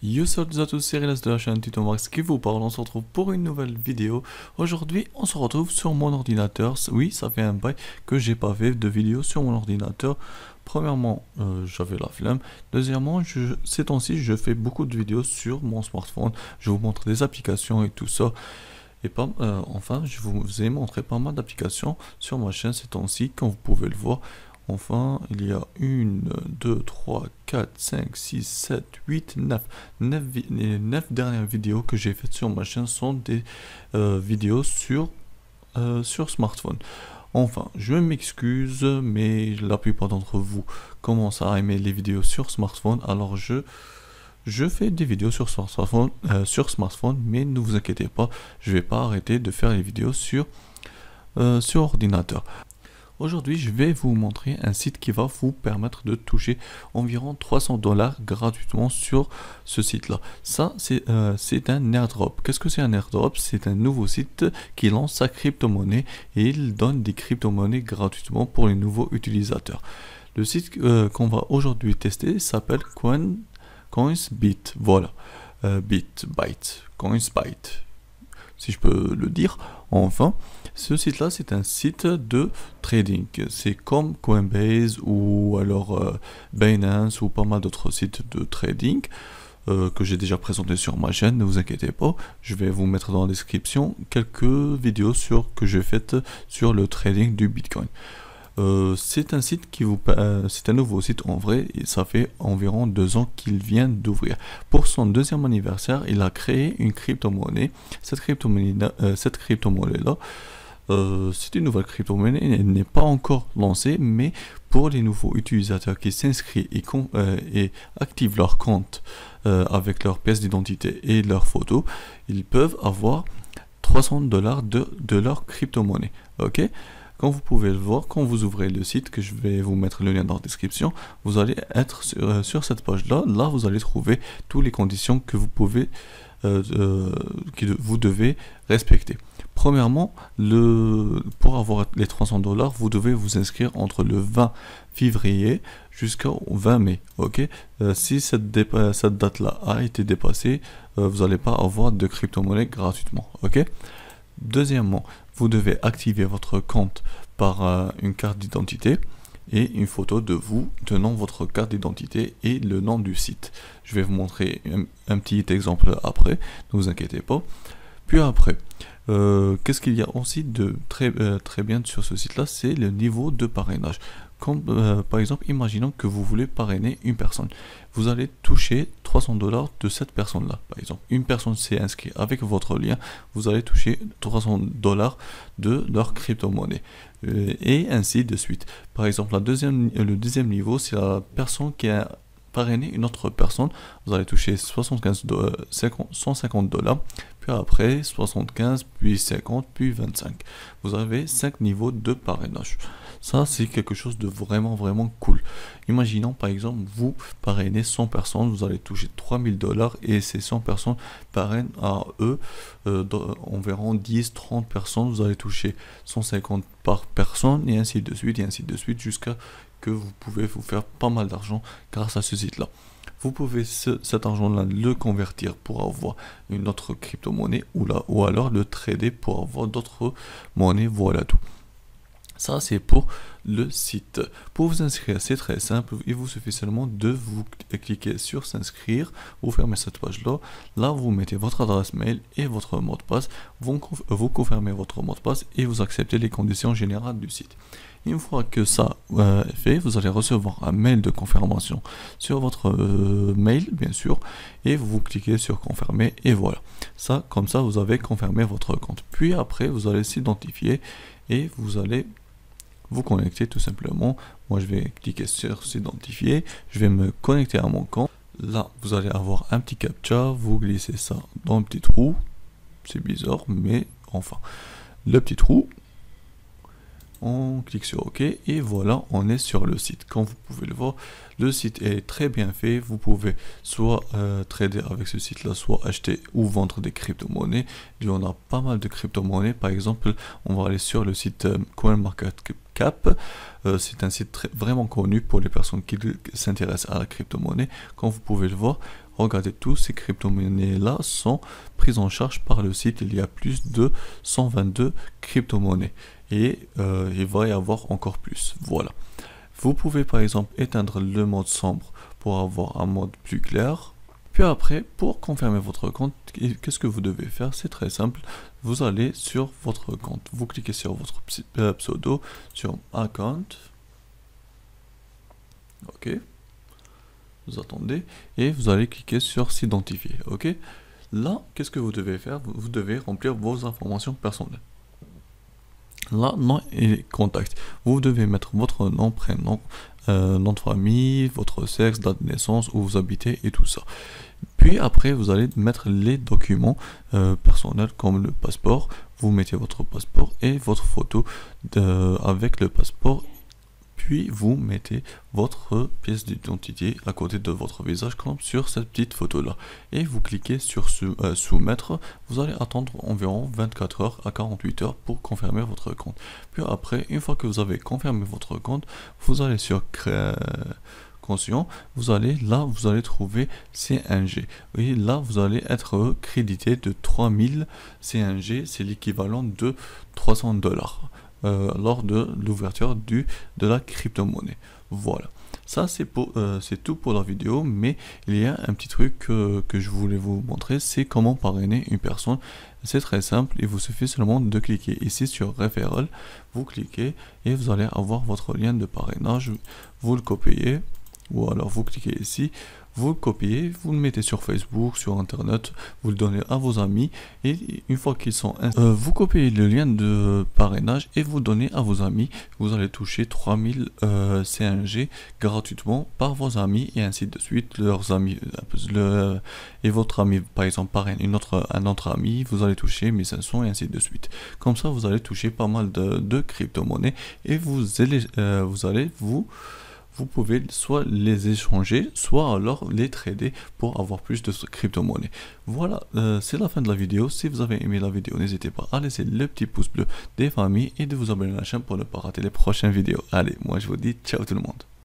Yo salut à tous, c'est Rilas de la chaîne Tuto Max qui vous parle, on se retrouve pour une nouvelle vidéo. Aujourd'hui, on se retrouve sur mon ordinateur. Oui, ça fait un bail que j'ai pas fait de vidéo sur mon ordinateur. Premièrement, euh, j'avais la flemme. Deuxièmement, je, ces temps-ci, je fais beaucoup de vidéos sur mon smartphone. Je vous montre des applications et tout ça. Et pas, euh, enfin, je vous ai montré pas mal d'applications sur ma chaîne ces temps-ci, comme vous pouvez le voir. Enfin, il y a une, deux, trois, quatre, cinq, six, sept, huit, neuf. les dernières vidéos que j'ai faites sur ma chaîne sont des euh, vidéos sur, euh, sur smartphone. Enfin, je m'excuse, mais la plupart d'entre vous commencent à aimer les vidéos sur smartphone, alors je je fais des vidéos sur smartphone, euh, sur smartphone mais ne vous inquiétez pas, je vais pas arrêter de faire les vidéos sur, sur ordinateur. Aujourd'hui, je vais vous montrer un site qui va vous permettre de toucher environ 300 dollars gratuitement sur ce site-là. Ça, euh, c'est un airdrop. Qu'est-ce que c'est un airdrop C'est un nouveau site qui lance sa crypto-monnaie et il donne des crypto-monnaies gratuitement pour les nouveaux utilisateurs. Le site euh, qu'on va aujourd'hui tester s'appelle CoinsBit. Voilà. Euh, Bit, Byte, CoinsByte si je peux le dire. Enfin, ce site-là, c'est un site de trading. C'est comme Coinbase ou alors euh, Binance ou pas mal d'autres sites de trading euh, que j'ai déjà présenté sur ma chaîne, ne vous inquiétez pas, je vais vous mettre dans la description quelques vidéos sur, que j'ai faites sur le trading du Bitcoin. Euh, c'est un site qui vous, euh, c'est un nouveau site en vrai. ça fait environ deux ans qu'il vient d'ouvrir. Pour son deuxième anniversaire, il a créé une crypto-monnaie. Cette crypto-monnaie, euh, cette crypto là. c'est une nouvelle crypto-monnaie, elle n'est pas encore lancée, mais pour les nouveaux utilisateurs qui s'inscrivent et, et, activent leur compte avec leur pièce d'identité et leur photo, ils peuvent avoir 300 dollars de, de, leur crypto-monnaie. ok comme vous pouvez le voir, quand vous ouvrez le site, que je vais vous mettre le lien dans la description, vous allez être sur, euh, cette page-là. Là, vous allez trouver toutes les conditions que vous pouvez, euh, euh, que vous devez respecter. Premièrement, le, pour avoir les 300 dollars, vous devez vous inscrire entre le 20 février jusqu'au 20 mai. Ok. si cette, cette date-là a été dépassée, vous n'allez pas avoir de crypto-monnaie gratuitement. Ok. Deuxièmement, vous devez activer votre compte par euh, une carte d'identité et une photo de vous tenant votre carte d'identité et le nom du site. Je vais vous montrer un petit exemple après, ne vous inquiétez pas. Puis après, euh, qu'est-ce qu'il y a aussi de très, euh, très bien sur ce site-là C'est le niveau de parrainage. Comme, euh, par exemple, imaginons que vous voulez parrainer une personne. Vous allez toucher 300 dollars de cette personne-là. Par exemple, une personne s'est inscrite avec votre lien, vous allez toucher 300 dollars de leur crypto-monnaie. Et ainsi de suite. Par exemple, la deuxième, le deuxième niveau, c'est la personne qui a parrainer une autre personne, vous allez toucher 75 150 euh, dollars, puis après 75, puis 50, puis 25. Vous avez 5 niveaux de parrainage. Ça, c'est quelque chose de vraiment, vraiment cool. Imaginons, par exemple, vous parrainez 100 personnes, vous allez toucher 3000 dollars et ces 100 personnes parrainent à eux euh, d'environ euh, environ 10, 30 personnes, vous allez toucher 150 par personne et ainsi de suite, et ainsi de suite, jusqu'à que vous pouvez vous faire pas mal d'argent grâce à ce site-là. Vous pouvez cet argent-là le convertir pour avoir une autre crypto-monnaie ou, ou alors le trader pour avoir d'autres monnaies, voilà tout. Ça, c'est pour le site. Pour vous inscrire, c'est très simple. Il vous suffit seulement de vous cliquer sur s'inscrire. Vous fermez cette page-là. Là, vous mettez votre adresse mail et votre mot de passe. Vous, confirmez votre mot de passe et vous acceptez les conditions générales du site. Une fois que ça euh, est fait, vous allez recevoir un mail de confirmation sur votre euh, mail, bien sûr, et vous cliquez sur confirmer et voilà. Ça, comme ça, vous avez confirmé votre compte. Puis après, vous allez s'identifier et vous allez vous connectez tout simplement. Moi, je vais cliquer sur s'identifier. Je vais me connecter à mon compte. Là, vous allez avoir un petit captcha. Vous glissez ça dans le petit trou. C'est bizarre, mais enfin, le petit trou on clique sur OK et voilà, on est sur le site. Comme vous pouvez le voir, le site est très bien fait. Vous pouvez soit euh, trader avec ce site-là, soit acheter ou vendre des crypto-monnaies. On a pas mal de crypto-monnaies. Par exemple, on va aller sur le site euh, CoinMarketCap. Euh, c'est un site très, vraiment connu pour les personnes qui s'intéressent à la crypto-monnaie. Comme vous pouvez le voir, Regardez, tous ces crypto-monnaies-là sont prises en charge par le site. Il y a plus de 122 crypto-monnaies et euh, il va y avoir encore plus. Voilà. Vous pouvez par exemple éteindre le mode sombre pour avoir un mode plus clair. Puis après, pour confirmer votre compte, qu'est-ce que vous devez faire C'est très simple. Vous allez sur votre compte. Vous cliquez sur votre euh, pseudo, sur Account. OK attendez et vous allez cliquer sur s'identifier. Ok Là, qu'est-ce que vous devez faire Vous devez remplir vos informations personnelles. Là, nom et contact. Vous devez mettre votre nom, prénom, euh, nom de famille, votre sexe, date de naissance, où vous habitez et tout ça. Puis après, vous allez mettre les documents euh, personnels comme le passeport. Vous mettez votre passeport et votre photo de, euh, avec le passeport puis vous mettez votre pièce d'identité à côté de votre visage comme sur cette petite photo là et vous cliquez sur euh, soumettre vous allez attendre environ 24 heures à 48 heures pour confirmer votre compte puis après une fois que vous avez confirmé votre compte vous allez sur créer euh, vous allez là, vous allez trouver CNG. voyez, là, vous allez être crédité de 3000 CNG, c'est l'équivalent de 300 dollars. Euh, lors de l'ouverture de la crypto-monnaie. Voilà. Ça, c'est euh, c'est tout pour la vidéo, mais il y a un petit truc que je voulais vous montrer, c'est comment parrainer une personne. C'est très simple, il vous suffit seulement de cliquer ici sur Referral, vous cliquez et vous allez avoir votre lien de parrainage, vous le copiez, ou alors vous cliquez ici, vous copiez, vous le mettez sur Facebook, sur Internet, vous le donnez à vos amis et une fois qu'ils sont euh, vous copiez le lien de parrainage et vous donnez à vos amis. Vous allez toucher 3000 euh, CNG gratuitement par vos amis et ainsi de suite. Leurs amis euh, le, et votre ami, par exemple, par une autre, un autre ami, vous allez toucher 1500 et ainsi de suite. Comme ça, vous allez toucher pas mal de, crypto-monnaies et vous allez, vous allez vous vous pouvez soit les échanger, soit alors les trader pour avoir plus de crypto-monnaies. Voilà, euh, c'est la fin de la vidéo. Si vous avez aimé la vidéo, n'hésitez pas à laisser le petit pouce bleu des familles et de vous abonner à la chaîne pour ne pas rater les prochaines vidéos. Allez, moi je vous dis ciao tout le monde.